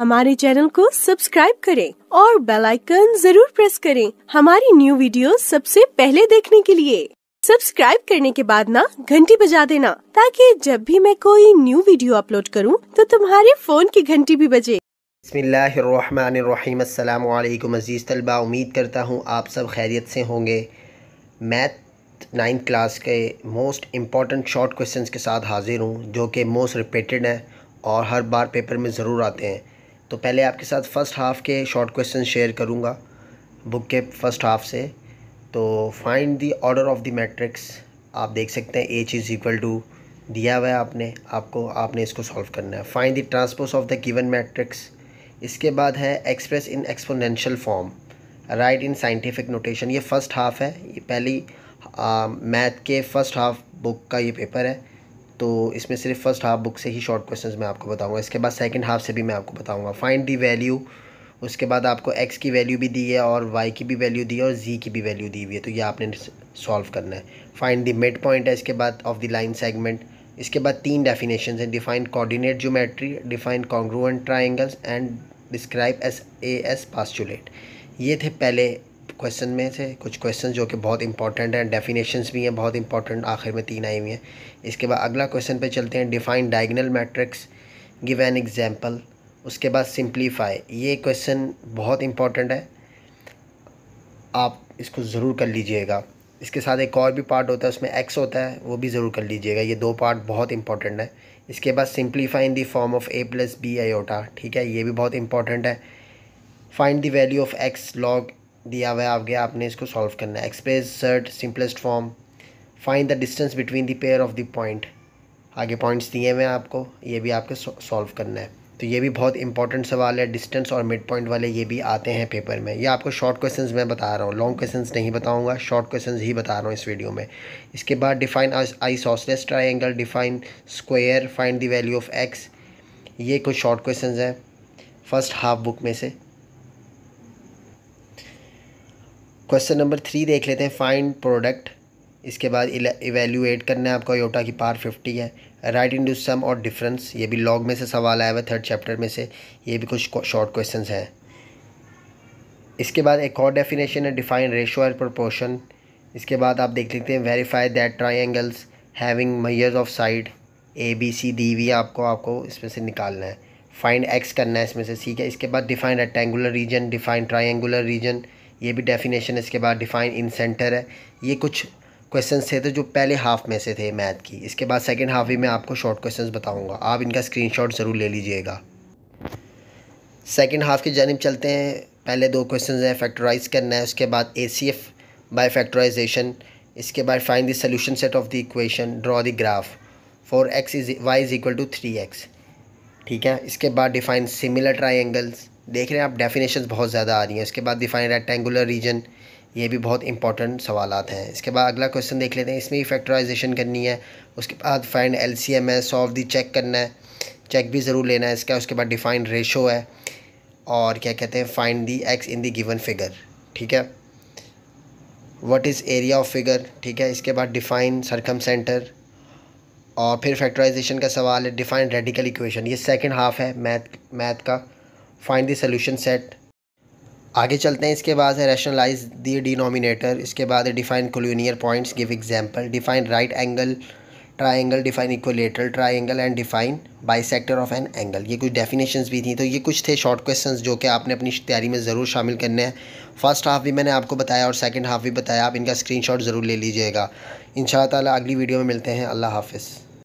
हमारे चैनल को सब्सक्राइब करें और बेल आइकन जरूर प्रेस करें हमारी न्यू वीडियो सबसे पहले देखने के लिए सब्सक्राइब करने के बाद ना घंटी बजा देना ताकि जब भी मैं कोई न्यू वीडियो अपलोड करूं तो तुम्हारे फ़ोन की घंटी भी बजे बसमीम अज़ीज़ तलबा उम्मीद करता हूँ आप सब खैरियत से होंगे मैथ नाइन्थ क्लास के मोस्ट इम्पॉर्टेंट शॉर्ट क्वेश्चंस के साथ हाज़िर हूँ जो कि मोस्ट रिपीटेड हैं और हर बार पेपर में ज़रूर आते हैं तो पहले आपके साथ फ़र्स्ट हाफ़ के शॉर्ट क्वेश्चन शेयर करूँगा बुक के फर्स्ट हाफ से तो find the order of the matrix आप देख सकते हैं एच इज़ इक्वल टू दिया हुआ है आपने आपको आपने इसको सॉल्व करना है find the transpose of the given matrix इसके बाद है express in exponential form write in scientific notation ये फ़र्स्ट हाफ़ है ये पहली मैथ के फ़र्स्ट हाफ बुक का ये पेपर है तो इसमें सिर्फ फर्स्ट हाफ बुक से ही शॉर्ट क्वेश्चन मैं आपको बताऊँगा इसके बाद सेकेंड हाफ से भी मैं आपको बताऊँगा फाइंड दी वैल्यू उसके बाद आपको एक्स की वैल्यू भी दी है और वाई की भी वैल्यू दी है और जी की भी वैल्यू दी हुई है तो ये आपने सॉल्व करना है फाइंड दी मिड पॉइंट है इसके बाद ऑफ द लाइन सेगमेंट इसके बाद तीन डेफिनेशन हैं define coordinate geometry define congruent triangles and describe S A S postulate ये थे पहले क्वेश्चन में से कुछ क्वेश्चन जो कि बहुत इंपॉर्टेंट हैं डेफिनेशंस भी हैं बहुत इंपॉर्टेंट आखिर में तीन आई हुई हैं इसके बाद अगला क्वेश्चन पे चलते हैं define diagonal matrix give an example उसके बाद सिंप्लीफाई ये क्वेश्चन बहुत इंपॉर्टेंट है आप इसको ज़रूर कर लीजिएगा इसके साथ एक और भी पार्ट होता है उसमें एक्स होता है वो भी ज़रूर कर लीजिएगा ये दो पार्ट बहुत इंपॉर्टेंट है इसके बाद simplify in the form of a plus b ओटा ठीक है ये भी बहुत इंपॉर्टेंट है find the value of x log दिया हुआ है आपके आपने इसको सॉल्व करना है express surd simplest form find the distance between the pair of the point आगे पॉइंट्स दिए हुए हैं आपको ये भी आपके सॉल्व करना है तो ये भी बहुत इंपॉर्टेंट सवाल है डिस्टेंस और मिड पॉइंट वाले ये भी आते हैं पेपर में ये आपको शॉर्ट क्वेश्चंस मैं बता रहा हूँ लॉन्ग क्वेश्चंस नहीं बताऊँगा शॉर्ट क्वेश्चंस ही बता रहा हूँ इस वीडियो में इसके बाद define isosceles triangle define square find the value of x ये कुछ शॉर्ट क्वेश्चन हैं फर्स्ट हाफ बुक में से क्वेश्चन नंबर थ्री देख लेते हैं फाइंड प्रोडक्ट इसके बाद इवेल्यूएट करना है आपका योटा की पार फिफ्टी है राइट इन सम और डिफरेंस ये भी लॉग में से सवाल आया हुआ थर्ड चैप्टर में से ये भी कुछ शॉर्ट क्वेश्चन हैं इसके बाद एक और डेफिनेशन है डिफाइन रेशो एंड प्रोपोर्शन इसके बाद आप देख लेते हैं verify that triangles having measures of side a b c d v आपको आपको इसमें से निकालना है फाइंड एक्स करना है इसमें से ठीक है इसके बाद define rectangular region define triangular region ये भी डेफिनेशन इसके बाद डिफाइन इन सेंटर है ये कुछ क्वेश्चन थे तो जो पहले हाफ में से थे मैथ की इसके बाद सेकेंड हाफ भी मैं आपको शॉर्ट क्वेश्चन बताऊँगा आप इनका स्क्रीन ज़रूर ले लीजिएगा सेकेंड हाफ की जानब चलते हैं पहले दो क्वेश्चन हैं फैक्टराइज करना है उसके बाद A C F by factorization इसके बाद find the solution set of the equation draw the graph four x is y is equal to three x ठीक है इसके बाद डिफाइन सिमिलर ट्राइंगल्स देख रहे हैं आप डेफिनेशन बहुत ज़्यादा आ रही हैं इसके बाद डिफाइन रेक्टेंगुलर रीजन ये भी बहुत इंपॉर्टेंट सवाल हैं इसके बाद अगला क्वेश्चन देख लेते हैं इसमें भी फैक्टराइजेशन करनी है उसके बाद फाइंड एल सी एम है सॉल्व दी चेक करना है चेक भी ज़रूर लेना है इसका उसके बाद डिफाइंड रेशो है और क्या कहते हैं find the x in the given figure ठीक है what is area of figure ठीक है इसके बाद डिफाइन सरकम सेंटर और फिर फैक्टराइजेशन का सवाल है डिफाइन रेडिकल इक्वेशन ये सेकेंड हाफ है मैथ मैथ का फाइंड द सोल्यूशन सेट आगे चलते हैं इसके बाद है रैशनलाइज द डिनोमिनेटर इसके बाद है define collinear points give example define right angle triangle define equilateral triangle and define bisector of an angle ये कुछ डेफिनेशंस भी थी तो ये कुछ थे शॉर्ट क्वेश्चंस जो कि आपने अपनी तैयारी में ज़रूर शामिल करने हैं फर्स्ट हाफ भी मैंने आपको बताया और सेकेंड हाफ भी बताया आप इनका स्क्रीन ज़रूर ले लीजिएगा इन शाला अगली वीडियो में मिलते हैं अल्लाह हाफिज़